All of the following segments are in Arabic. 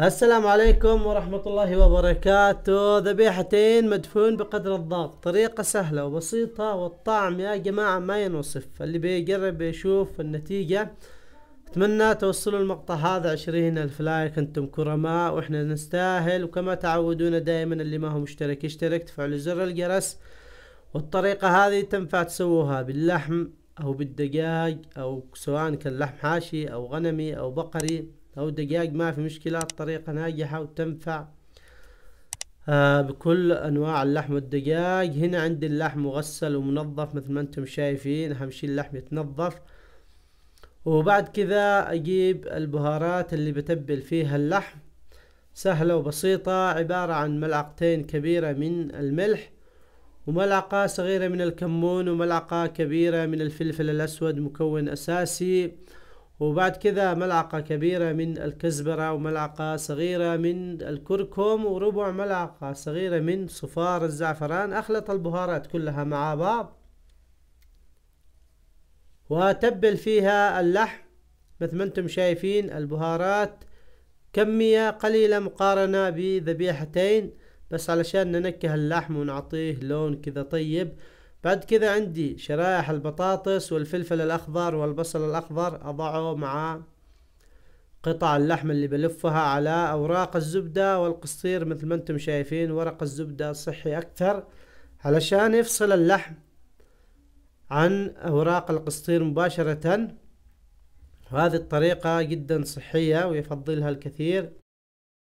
السلام عليكم ورحمة الله وبركاته ذبيحتين مدفون بقدر الضغط طريقة سهلة وبسيطة والطعم يا جماعة ما ينوصف اللي بيجرب يشوف النتيجة اتمنى توصلوا المقطع هذا عشرين الف لايك انتم كرماء واحنا نستاهل وكما تعودونا دائما اللي ما هو مشترك يشترك تفعلوا زر الجرس والطريقة هذه تنفع تسووها باللحم او بالدجاج او سواء كان لحم حاشي او غنمي او بقري او دقائق ما في مشكلة الطريقة ناجحة وتنفع آه بكل انواع اللحم والدجاج هنا عندي اللحم مغسل ومنظف مثل ما انتم شايفين اهم شي اللحم يتنظف وبعد كذا اجيب البهارات اللي بتبل فيها اللحم سهلة وبسيطة عبارة عن ملعقتين كبيرة من الملح وملعقة صغيرة من الكمون وملعقة كبيرة من الفلفل الأسود مكون أساسي وبعد كذا ملعقة كبيرة من الكزبرة وملعقة صغيرة من الكركم وربع ملعقة صغيرة من صفار الزعفران أخلط البهارات كلها مع بعض وتبل فيها اللحم مثل ما انتم شايفين البهارات كمية قليلة مقارنة بذبيحتين بس علشان ننكه اللحم ونعطيه لون كذا طيب بعد كذا عندي شرائح البطاطس والفلفل الأخضر والبصل الأخضر أضعه مع قطع اللحم اللي بلفها على أوراق الزبدة والقصير مثل ما انتم شايفين ورق الزبدة صحي أكثر علشان يفصل اللحم عن أوراق القصير مباشرة وهذه الطريقة جدا صحية ويفضلها الكثير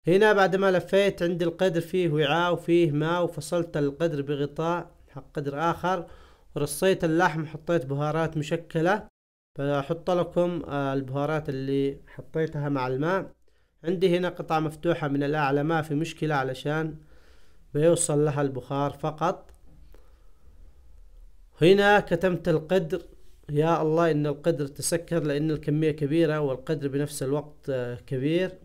هنا بعد ما لفيت عندي القدر فيه وعاء وفيه ماء وفصلت القدر بغطاء قدر اخر رصيت اللحم حطيت بهارات مشكلة بحط لكم آه، البهارات اللي حطيتها مع الماء عندي هنا قطعة مفتوحة من الاعلى ما في مشكلة علشان بيوصل لها البخار فقط هنا كتمت القدر يا الله ان القدر تسكر لان الكمية كبيرة والقدر بنفس الوقت آه، كبير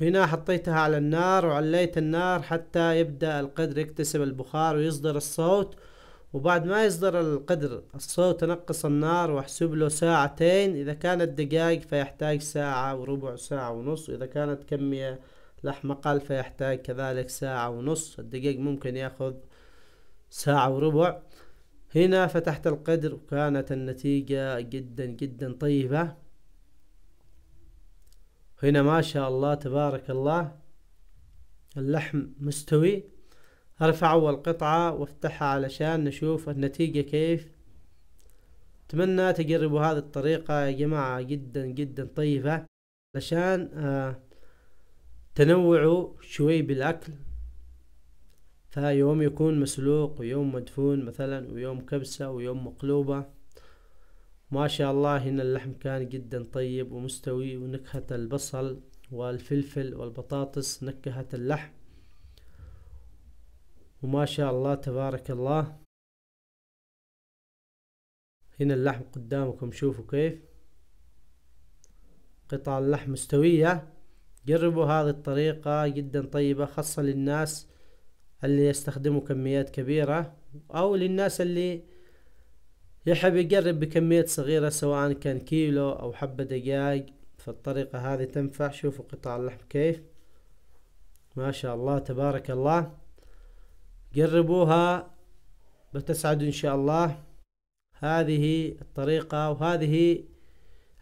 هنا حطيتها على النار وعليت النار حتى يبدأ القدر يكتسب البخار ويصدر الصوت وبعد ما يصدر القدر الصوت أنقص النار وأحسب له ساعتين إذا كانت دقائق فيحتاج ساعة وربع ساعة ونص إذا كانت كمية لحم أقل فيحتاج كذلك ساعة ونص الدقيق ممكن ياخذ ساعة وربع هنا فتحت القدر وكانت النتيجة جدا جدا طيبة هنا ما شاء الله تبارك الله اللحم مستوي ارفع اول قطعة وافتحها علشان نشوف النتيجة كيف اتمنى تجربوا هذه الطريقة يا جماعة جدا جدا طيبة علشان آه تنوعوا شوي بالاكل فيوم يكون مسلوق ويوم مدفون مثلا ويوم كبسة ويوم مقلوبة ما شاء الله هنا اللحم كان جدا طيب ومستوي ونكهة البصل والفلفل والبطاطس نكهة اللحم وما شاء الله تبارك الله هنا اللحم قدامكم شوفوا كيف قطع اللحم مستوية جربوا هذه الطريقة جدا طيبة خاصة للناس اللي يستخدموا كميات كبيرة أو للناس اللي يحب يقرب بكمية صغيرة سواء كان كيلو أو حبة دقايق فالطريقة هذه تنفع شوفوا قطع اللحم كيف ما شاء الله تبارك الله قربوها بتسعدوا إن شاء الله هذه الطريقة وهذه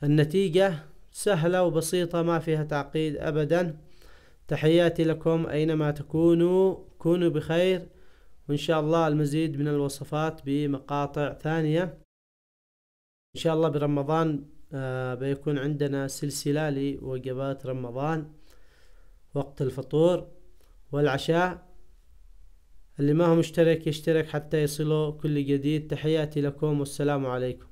النتيجة سهلة وبسيطة ما فيها تعقيد أبدا تحياتي لكم أينما تكونوا كونوا بخير وإن شاء الله المزيد من الوصفات بمقاطع ثانية إن شاء الله برمضان آه، بيكون عندنا سلسلة لوجبات رمضان وقت الفطور والعشاء اللي ما هو مشترك يشترك حتى يصله كل جديد تحياتي لكم والسلام عليكم